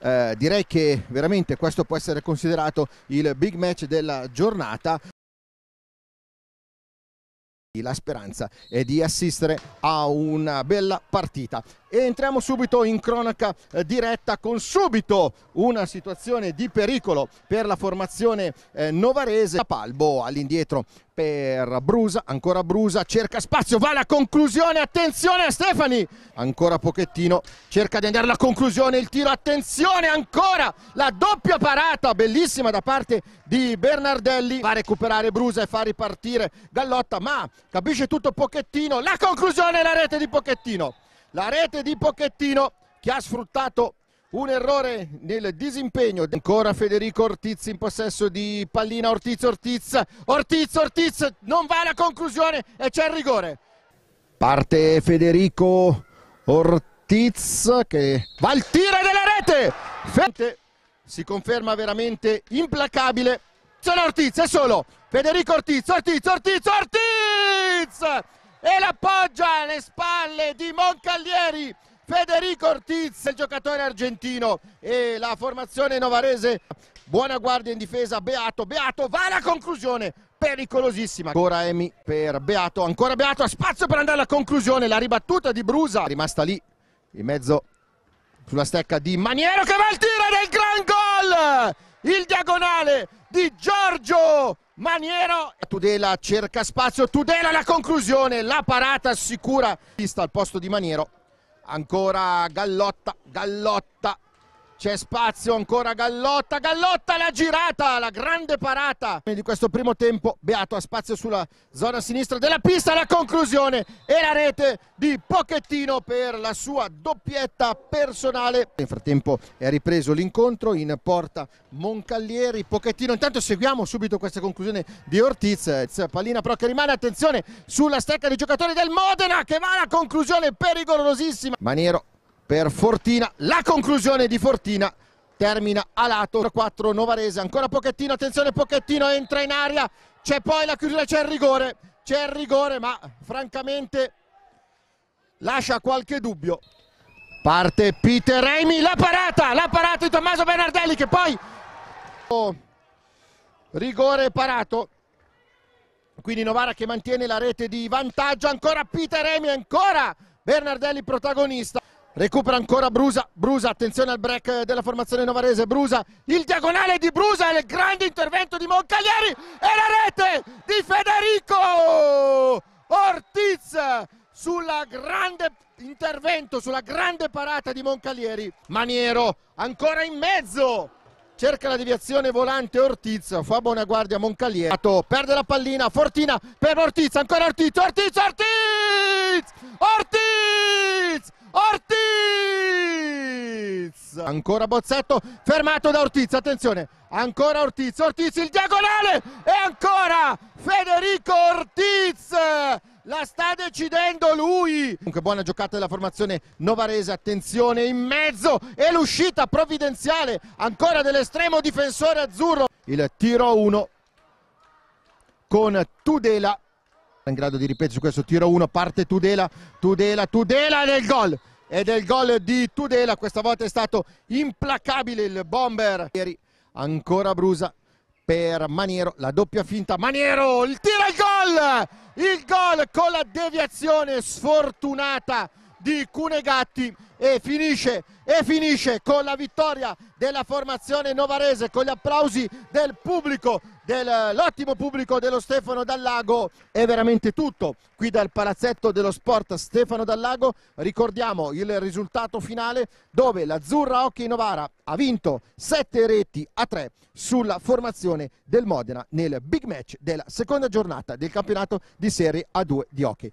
eh, direi che veramente questo può essere considerato il big match della giornata. La speranza è di assistere a una bella partita. E entriamo subito in cronaca eh, diretta con subito una situazione di pericolo per la formazione eh, novarese. Palbo all'indietro per Brusa, ancora Brusa, cerca spazio, va alla conclusione, attenzione a Stefani, ancora pochettino, cerca di andare alla conclusione, il tiro, attenzione ancora, la doppia parata, bellissima da parte di Bernardelli, va a recuperare Brusa e fa ripartire Gallotta, ma capisce tutto Pochettino, la conclusione, la rete di Pochettino, la rete di Pochettino che ha sfruttato un errore nel disimpegno, ancora Federico Ortiz in possesso di pallina, Ortiz, Ortiz, Ortiz, Ortiz, non va alla conclusione e c'è il rigore. Parte Federico Ortiz che va al tiro della rete, si conferma veramente implacabile, solo Ortiz, è solo Federico Ortiz, Ortiz, Ortiz, Ortiz e l'appoggia alle spalle di Moncalieri. Federico Ortiz, il giocatore argentino e la formazione novarese. Buona guardia in difesa, Beato, Beato, va alla conclusione, pericolosissima. Ancora Emi per Beato, ancora Beato, ha spazio per andare alla conclusione, la ribattuta di Brusa, rimasta lì in mezzo sulla stecca di Maniero che va al tiro del gran gol! Il diagonale di Giorgio Maniero. Tudela cerca spazio, Tudela la conclusione, la parata sicura vista al posto di Maniero ancora Gallotta, Gallotta, c'è spazio ancora Gallotta, Gallotta la girata, la grande parata di questo primo tempo. Beato ha spazio sulla zona sinistra della pista, la conclusione e la rete di Pochettino per la sua doppietta personale. Nel frattempo è ripreso l'incontro in porta Moncallieri, Pochettino. Intanto seguiamo subito questa conclusione di Ortiz. Pallina però che rimane, attenzione, sulla stecca dei giocatori del Modena che va alla conclusione pericolosissima. Maniero per Fortina. La conclusione di Fortina termina a lato 4 Novarese, ancora Pochettino, attenzione Pochettino entra in aria, c'è poi la chiusura, c'è il rigore, c'è il rigore ma francamente lascia qualche dubbio. Parte Peter Amy, la parata, la parata di Tommaso Bernardelli che poi oh, rigore parato. Quindi Novara che mantiene la rete di vantaggio, ancora Peter Amy, ancora Bernardelli protagonista. Recupera ancora Brusa, Brusa, attenzione al break della formazione novarese, Brusa, il diagonale di Brusa il grande intervento di Moncaglieri e la rete di Federico Ortiz sulla grande intervento, sulla grande parata di Moncaglieri. Maniero ancora in mezzo, cerca la deviazione volante Ortiz, fa buona guardia Moncaglieri, perde la pallina, Fortina per Ortiz, ancora Ortiz, Ortiz, Ortiz, Ortiz! Ortiz! Ortiz! Ancora Bozzetto, fermato da Ortiz, attenzione, ancora Ortiz, Ortiz il diagonale e ancora Federico Ortiz! La sta decidendo lui! Comunque buona giocata della formazione novarese, attenzione in mezzo e l'uscita provvidenziale ancora dell'estremo difensore azzurro. Il tiro 1 con Tudela in grado di ripetere su questo tiro 1 parte Tudela Tudela Tudela del gol e del gol di Tudela questa volta è stato implacabile il bomber ieri ancora Brusa per Maniero la doppia finta Maniero il tiro il gol il gol con la deviazione sfortunata di Cunegatti e finisce, e finisce con la vittoria della formazione novarese con gli applausi del pubblico dell'ottimo pubblico dello Stefano Dallago è veramente tutto qui dal palazzetto dello sport Stefano Dallago ricordiamo il risultato finale dove l'Azzurra Occhi Novara ha vinto 7 reti a 3 sulla formazione del Modena nel big match della seconda giornata del campionato di Serie A2 di hockey